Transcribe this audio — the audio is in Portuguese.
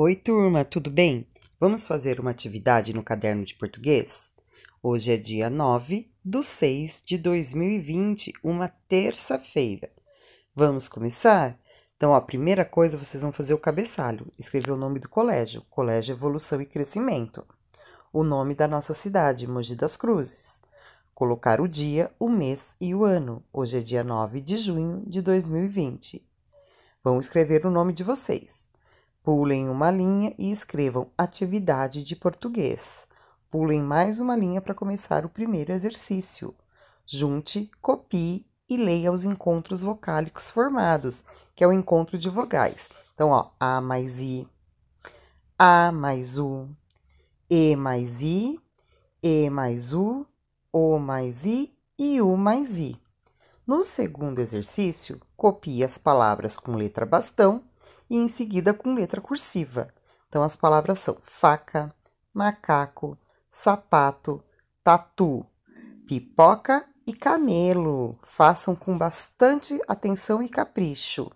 Oi, turma, tudo bem? Vamos fazer uma atividade no caderno de português? Hoje é dia 9 do 6 de 2020, uma terça-feira. Vamos começar? Então, a primeira coisa, vocês vão fazer o cabeçalho, escrever o nome do colégio, Colégio é Evolução e Crescimento. O nome da nossa cidade, Mogi das Cruzes. Colocar o dia, o mês e o ano. Hoje é dia 9 de junho de 2020. Vão escrever o nome de vocês. Pulem uma linha e escrevam atividade de português. Pulem mais uma linha para começar o primeiro exercício. Junte, copie e leia os encontros vocálicos formados, que é o encontro de vogais. Então, ó, A mais I, A mais U, E mais I, E mais U, O mais I e U mais I. No segundo exercício, copie as palavras com letra bastão e em seguida com letra cursiva. Então, as palavras são faca, macaco, sapato, tatu, pipoca e camelo. Façam com bastante atenção e capricho.